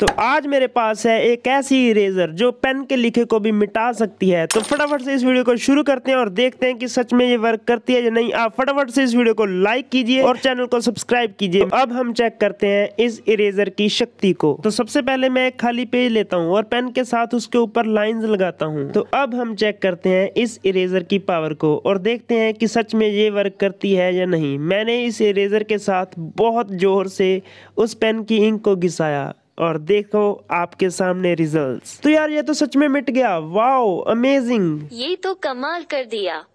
तो आज मेरे पास है एक ऐसी इरेजर जो पेन के लिखे को भी मिटा सकती है तो फटाफट से इस वीडियो को शुरू करते हैं और देखते हैं कि सच में ये वर्क करती है या नहीं आप फटाफट से इस वीडियो को लाइक कीजिए और चैनल को सब्सक्राइब कीजिए तो अब हम चेक करते हैं इस इरेजर की शक्ति को तो सबसे पहले मैं एक खाली पेज लेता हूँ और पेन के साथ उसके ऊपर लाइन लगाता हूँ तो अब हम चेक करते हैं इस इरेजर की पावर को और देखते हैं कि सच में ये वर्क करती है या नहीं मैंने इस इरेजर के साथ बहुत जोर से उस पेन की इंक को घिसाया और देखो आपके सामने रिजल्ट्स तो यार ये तो सच में मिट गया वाओ अमेजिंग ये तो कमाल कर दिया